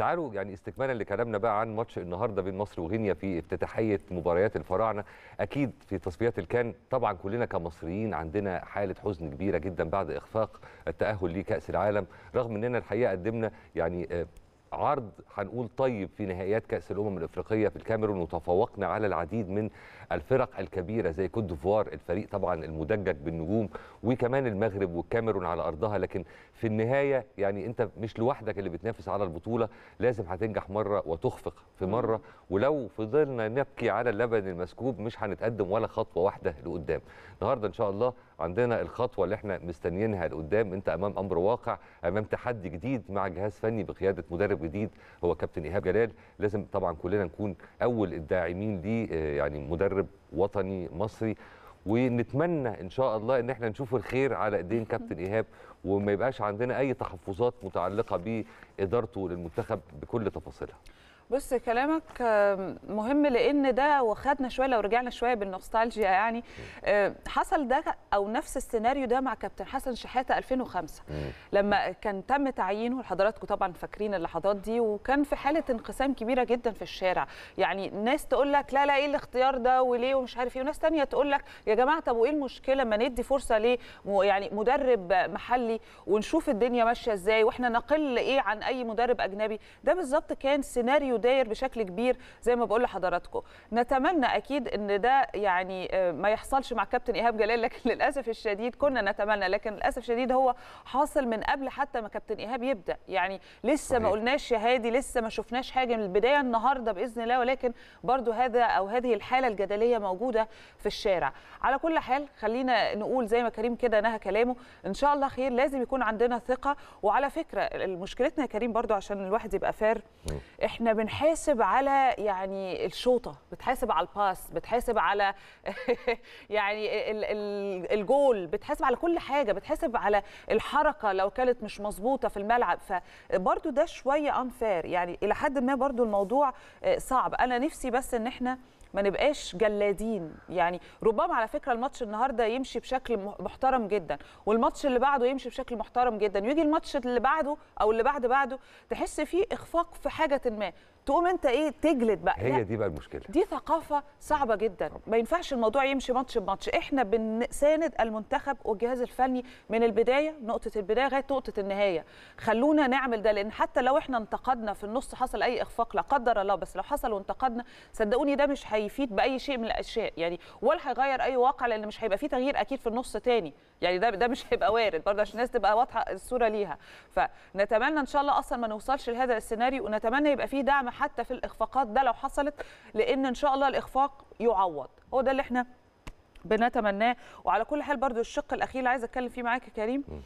تعالوا يعني استكمالا لكلامنا بقى عن ماتش النهارده بين مصر وغينيا في افتتاحيه مباريات الفراعنه اكيد في تصفيات الكان طبعا كلنا كمصريين عندنا حاله حزن كبيره جدا بعد اخفاق التاهل لكاس العالم رغم اننا الحقيقه قدمنا يعني آه، عرض هنقول طيب في نهائيات كاس الامم الافريقيه في الكاميرون وتفوقنا على العديد من الفرق الكبيره زي كوت ديفوار الفريق طبعا المدجج بالنجوم وكمان المغرب والكاميرون على ارضها لكن في النهايه يعني انت مش لوحدك اللي بتنافس على البطوله لازم هتنجح مره وتخفق في مره ولو فضلنا نبكي على اللبن المسكوب مش هنتقدم ولا خطوه واحده لقدام النهارده ان شاء الله عندنا الخطوه اللي احنا مستنيينها لقدام انت امام امر واقع امام تحدي جديد مع جهاز فني بقياده مدرب جديد هو كابتن ايهاب جلال لازم طبعا كلنا نكون اول الداعمين ليه آه، يعني مدرب وطني مصري ونتمنى ان شاء الله ان احنا نشوف الخير على ايدين كابتن ايهاب وما يبقاش عندنا اي تحفظات متعلقه بادارته للمنتخب بكل تفاصيلها بص كلامك آه، مهم لان ده واخدنا شويه لو رجعنا شويه بالنوستالجيا يعني آه، حصل ده او نفس السيناريو ده مع كابتن حسن شحاته 2005 لما كان تم تعيينه حضراتكم طبعا فاكرين اللحظات دي وكان في حاله انقسام كبيره جدا في الشارع يعني ناس تقول لك لا لا ايه الاختيار ده وليه ومش عارف ايه وناس ثانيه تقول لك يا جماعه طب وايه المشكله ما ندي فرصه ليه يعني مدرب محلي ونشوف الدنيا ماشيه ازاي واحنا نقل ايه عن اي مدرب اجنبي ده بالظبط كان سيناريو داير بشكل كبير زي ما بقول لحضراتكم نتمنى اكيد ان ده يعني آه، ما يحصلش مع كابتن ايهاب جلال لكن للاسف الشديد كنا نتمنى لكن للاسف الشديد هو حاصل من قبل حتى ما كابتن ايهاب يبدا يعني لسه صحيح. ما قلناش يا هادي لسه ما شفناش حاجه من البدايه النهارده باذن الله ولكن برضو هذا او هذه الحاله الجدليه موجوده في الشارع على كل حال خلينا نقول زي ما كريم كده نهى كلامه ان شاء الله خير لازم يكون عندنا ثقه وعلى فكره مشكلتنا يا كريم برضو عشان الواحد يبقى فار احنا بن بنحاسب على يعني الشوطه بتحاسب على الباس بتحاسب على يعني الجول بتحاسب على كل حاجه بتحاسب على الحركه لو كانت مش مظبوطه في الملعب فبرده ده شويه انفير يعني الى حد ما برده الموضوع آه، صعب انا نفسي بس ان احنا ما نبقاش جلادين يعني ربما على فكره الماتش النهارده يمشي بشكل محترم جدا والماتش اللي بعده يمشي بشكل محترم جدا ويجي الماتش اللي بعده او اللي بعد بعده تحس فيه اخفاق في حاجه ما تقوم انت ايه تجلد بقى هي دي بقى المشكله دي ثقافه صعبه جدا ما ينفعش الموضوع يمشي ماتش بماتش احنا بنساند المنتخب والجهاز الفني من البدايه نقطه البدايه لغايه نقطه النهايه خلونا نعمل ده لان حتى لو احنا انتقدنا في النص حصل اي اخفاق لا قدر الله بس لو حصل وانتقدنا صدقوني ده مش هيفيد باي شيء من الاشياء يعني ولا هيغير اي واقع لان مش هيبقى في تغيير اكيد في النص تاني يعني ده ده مش هيبقى وارد برضه عشان الناس تبقى واضحه الصوره ليها فنتمنى ان شاء الله اصلا ما نوصلش لهذا السيناريو ونتمنى يبقى في دعم حتى في الاخفاقات ده لو حصلت لان ان شاء الله الاخفاق يعوض هو ده اللي احنا بنتمناه وعلى كل حال برضو الشق الاخير اللي عايز اتكلم فيه معاك يا كريم م.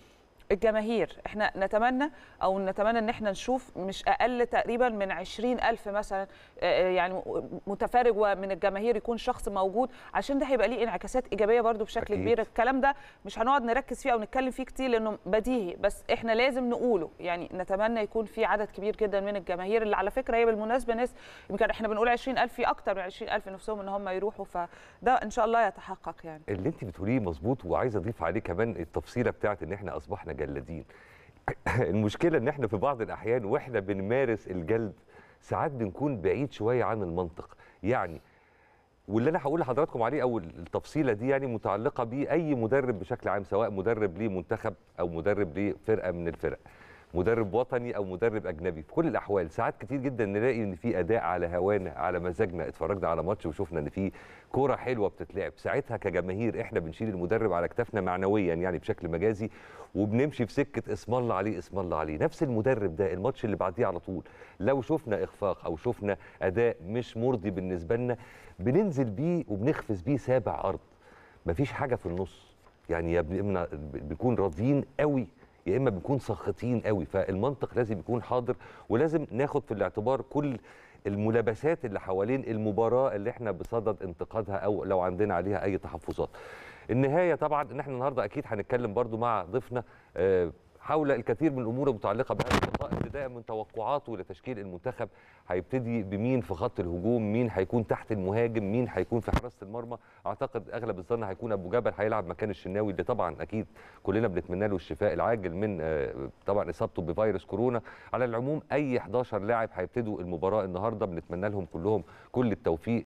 الجماهير احنا نتمنى او نتمنى ان احنا نشوف مش اقل تقريبا من عشرين الف مثلا آه، آه، يعني متفرج ومن الجماهير يكون شخص موجود عشان ده هيبقى ليه انعكاسات ايجابيه برده بشكل أكيد. كبير الكلام ده مش هنقعد نركز فيه او نتكلم فيه كتير لانه بديهي بس احنا لازم نقوله يعني نتمنى يكون في عدد كبير جدا من الجماهير اللي على فكره هي بالمناسبه ناس يمكن احنا بنقول 20000 في اكتر من 20000 نفسهم ان هم يروحوا فده ان شاء الله يتحقق يعني اللي انت بتقوليه مظبوط وعايز اضيف عليه كمان التفصيله بتاعت ان احنا اصبحنا جلادين المشكله ان احنا في بعض الاحيان واحنا بنمارس الجلد ساعات بنكون بعيد شويه عن المنطق يعني واللي انا هقول لحضراتكم عليه او التفصيله دي يعني متعلقه باي مدرب بشكل عام سواء مدرب لمنتخب او مدرب لفرقه من الفرق مدرب وطني او مدرب اجنبي في كل الاحوال ساعات كتير جدا نلاقي ان في اداء على هوانا على مزاجنا اتفرجنا على ماتش وشفنا ان في كوره حلوه بتتلعب ساعتها كجماهير احنا بنشيل المدرب على كتفنا معنويا يعني بشكل مجازي وبنمشي في سكه اسم الله عليه اسم الله عليه نفس المدرب ده الماتش اللي بعديه على طول لو شفنا اخفاق او شفنا اداء مش مرضي بالنسبه لنا بننزل بيه وبنخفز بيه سابع ارض مفيش حاجه في النص يعني يا بنكون راضيين قوي يا اما بنكون ساخطين قوي فالمنطق لازم يكون حاضر ولازم ناخد في الاعتبار كل الملابسات اللي حوالين المباراه اللي احنا بصدد انتقادها او لو عندنا عليها اي تحفظات. النهايه طبعا ان احنا النهارده اكيد هنتكلم برضو مع ضيفنا آه، حول الكثير من الامور المتعلقه بهذا دائما من توقعاته لتشكيل المنتخب هيبتدي بمين في خط الهجوم مين هيكون تحت المهاجم مين هيكون في حراسه المرمى اعتقد اغلب الظن هيكون ابو جبل هيلعب مكان الشناوي اللي طبعا اكيد كلنا بنتمنى له الشفاء العاجل من آه، طبعا اصابته بفيروس كورونا على العموم اي 11 لاعب هيبتدوا المباراه النهارده بنتمنى لهم كلهم كل التوفيق